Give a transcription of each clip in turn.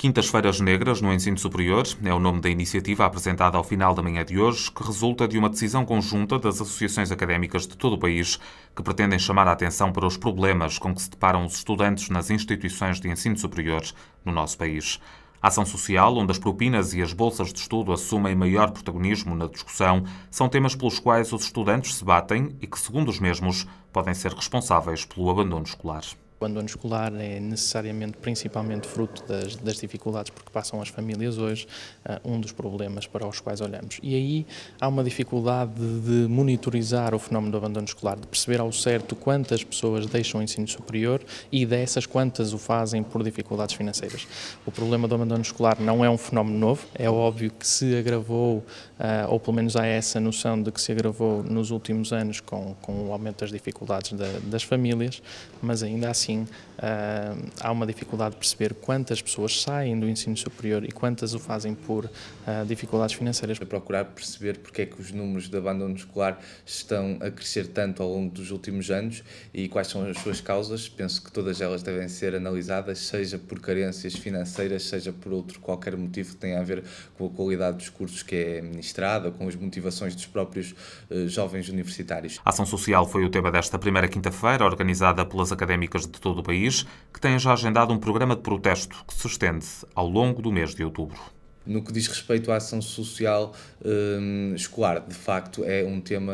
Quintas-feiras Negras no Ensino Superior é o nome da iniciativa apresentada ao final da manhã de hoje, que resulta de uma decisão conjunta das associações académicas de todo o país, que pretendem chamar a atenção para os problemas com que se deparam os estudantes nas instituições de ensino superior no nosso país. A ação social, onde as propinas e as bolsas de estudo assumem maior protagonismo na discussão, são temas pelos quais os estudantes se batem e que, segundo os mesmos, podem ser responsáveis pelo abandono escolar abandono o escolar é necessariamente, principalmente, fruto das, das dificuldades porque passam as famílias hoje, ah, um dos problemas para os quais olhamos. E aí há uma dificuldade de monitorizar o fenómeno do abandono escolar, de perceber ao certo quantas pessoas deixam o ensino superior e dessas quantas o fazem por dificuldades financeiras. O problema do abandono escolar não é um fenómeno novo, é óbvio que se agravou, ah, ou pelo menos há essa noção de que se agravou nos últimos anos com, com o aumento das dificuldades da, das famílias, mas ainda assim Assim, ah, há uma dificuldade de perceber quantas pessoas saem do ensino superior e quantas o fazem por ah, dificuldades financeiras. A procurar perceber porque é que os números de abandono escolar estão a crescer tanto ao longo dos últimos anos e quais são as suas causas. Penso que todas elas devem ser analisadas, seja por carências financeiras, seja por outro qualquer motivo que tenha a ver com a qualidade dos cursos que é ministrada, com as motivações dos próprios ah, jovens universitários. A ação social foi o tema desta primeira quinta-feira, organizada pelas académicas de de todo o país, que têm já agendado um programa de protesto que se estende ao longo do mês de outubro. No que diz respeito à ação social hum, escolar, de facto é um tema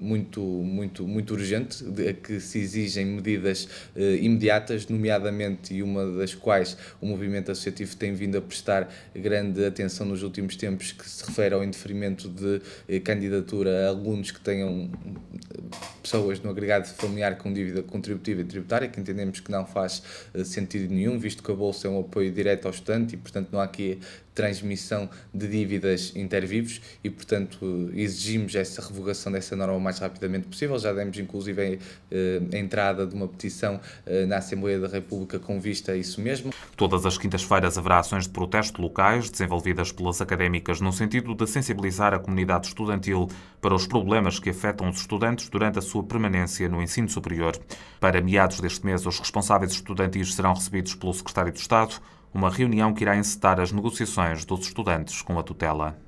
muito, muito, muito urgente, de, que se exigem medidas eh, imediatas, nomeadamente, e uma das quais o movimento associativo tem vindo a prestar grande atenção nos últimos tempos, que se refere ao indeferimento de eh, candidatura a alunos que tenham pessoas no agregado familiar com dívida contributiva e tributária, que entendemos que não faz eh, sentido nenhum, visto que a Bolsa é um apoio direto ao estudante e, portanto, não há aqui transmissão de dívidas intervivos e, portanto, exigimos essa revogação dessa norma o mais rapidamente possível. Já demos, inclusive, a, eh, a entrada de uma petição eh, na Assembleia da República com vista a isso mesmo. Todas as quintas-feiras haverá ações de protesto locais desenvolvidas pelas académicas no sentido de sensibilizar a comunidade estudantil para os problemas que afetam os estudantes durante a sua permanência no ensino superior. Para meados deste mês, os responsáveis estudantis serão recebidos pelo Secretário de Estado, uma reunião que irá encetar as negociações dos estudantes com a tutela.